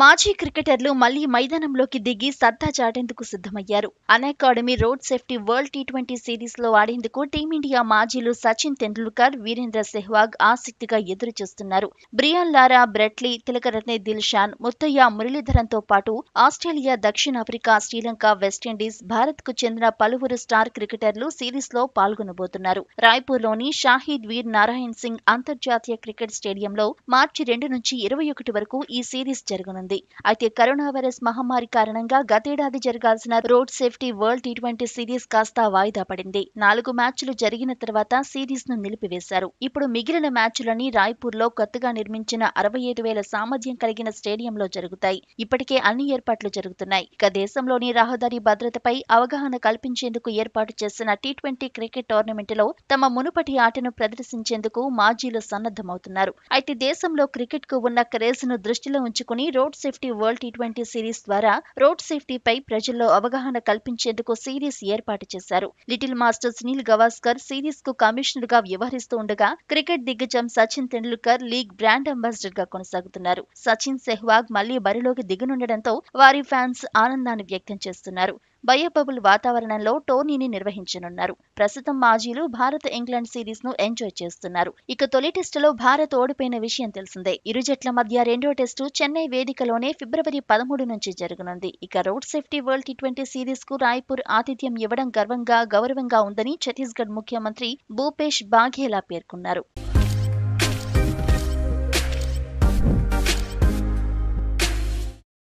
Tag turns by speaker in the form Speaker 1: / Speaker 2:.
Speaker 1: మాజీ క్రికెటర్లు మళ్లీ మైదానంలోకి దిగి సత్తా చాటేందుకు సిద్ధమయ్యారు Unacademy road safety world T twenty series లో ఆడేందుకు టీమిండియా మాజీలు సచిన్ తెండూల్కర్ వీరేంద్ర సెహ్వాగ్ ఆసక్తిగా ఎదురు చూస్తున్నారు Brian Lara Brett Lee Tillakaratne Dilshan Muttiah Muralitharan తో పాటు ఆస్ట్రేలియా దక్షిణాఫ్రికా శ్రీలంక వెస్టిండీస్ భారత్ కు చెందిన పలువురు స్టార్ క్రికెటర్లు సిరీస్ లో పాల్గొనబోతున్నారు రాయ్పూర్ లోని షాహీద్ వీర్ నారాయణ్ సింగ్ అంతర్జాతీయ క్రికెట్ స్టేడియంలో మార్చి రెండు నుంచి ఇరవై ఒకటి వరకు ఈ సిరీస్ జరగనుంది ఉంది అయితే కరోనా వైరస్ మహమ్మారి కారణంగా గతేడాది జరగాల్సిన road safety world T twenty series కాస్త వాయిదా పడింది నాలుగు మ్యాచ్లు జరిగిన తర్వాత సిరీస్ ను నిలిపివేశారు ఇప్పుడు మిగిలిన మ్యాచ్లన్నీ లో కొత్తగా నిర్మించిన అరవై ఐదు వేల సామర్థ్యం కలిగిన స్టేడియంలో జరుగుతాయి ఇప్పటికే అన్ని ఏర్పాట్లు జరుగుతున్నాయి ఇక దేశంలోని రహదారి భద్రతపై అవగాహన కల్పించేందుకు ఏర్పాటు చేసిన టీ ట్వంటీ క్రికెట్ లో తమ మునుపటి ఆటను ప్రదర్శించేందుకు మాజీలు సన్నద్ధమవుతున్నారు అయితే దేశంలో క్రికెట్ కు ఉన్న క్రేజ్ ను దృష్టిలో ఉంచుకుని road road safety world T twenty series ద్వారా రోడ్ సేఫ్టీపై ప్రజల్లో అవగాహన కల్పించేందుకు సిరీస్ ఏర్పాటు చేశారు little master Sunil Gavaskar series కు కమిషనర్ గా వ్యవహరిస్తూ ఉండగా క్రికెట్ దిగ్గజం Sachin Tendulkar league brand ambassador గా కొనసాగుతున్నారు సచిన్ సెహ్వాగ్ మళ్లీ బరిలోకి దిగనుండటంతో వారి ఫ్యాన్స్ ఆనందాన్ని వ్యక్తం చేస్తున్నారు బయోబబుల్ వాతావరణంలో టోర్నీని నిర్వహించనున్నారు ప్రస్తుతం మాజీలు భారత్ ఇంగ్లాండ్ సిరీస్ ను ఎంజాయ్ చేస్తున్నారు ఇక తొలి టెస్టులో భారత్ ఓడిపోయిన విషయం తెలిసిందే ఇరు జట్ల మధ్య రెండో టెస్టు చెన్నై వేదికలోనే ఫిబ్రవరి పదమూడు నుంచి జరగనుంది ఇక road safety world T twenty series కు రాయ్పూర్ ఆతిథ్యం ఇవ్వడం గర్వంగా గౌరవంగా ఉందని ఛత్తీస్గఢ్ ముఖ్యమంత్రి భూపేష్ బాఘేలా పేర్కొన్నారు